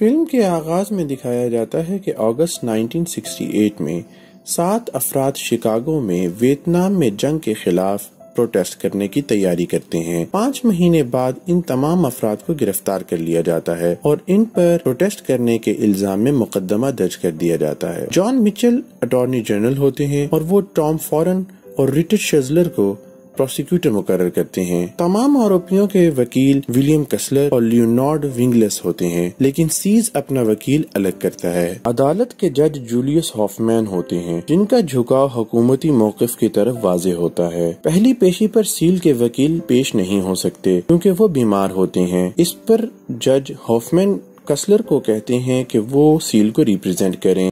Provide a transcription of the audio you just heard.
film के आगाज में दिखाया जाता है कि अगस्त 1968 में सात अफराद शिकागो में वियतनाम में जंग के खिलाफ प्रोटेस्ट करने की तैयारी करते हैं पाँच महीने बाद इन तमाम अफराद को गिरफ्तार कर लिया जाता है और इन पर प्रोटेस्ट करने के इल्जाम में मुकदमा दर्ज कर दिया जाता है जॉन मिचेल अटॉर्नी जनरल होते हैं और वो टॉम फॉरन और रिटर्ड शेजलर को प्रोसिक्यूटर मुकर करते हैं तमाम आरोपियों के वकील विलियम कसलर और लियोनार्ड विंगलेस होते हैं लेकिन सीज अपना वकील अलग करता है अदालत के जज जूलियस हॉफमैन होते हैं जिनका झुकाव हुकूमती मौकफ की तरफ वाजे होता है पहली पेशी पर सील के वकील पेश नहीं हो सकते क्योंकि वो बीमार होते हैं इस पर जज हॉफमैन कसलर को कहते हैं कि वो सील को रिप्रेजेंट करें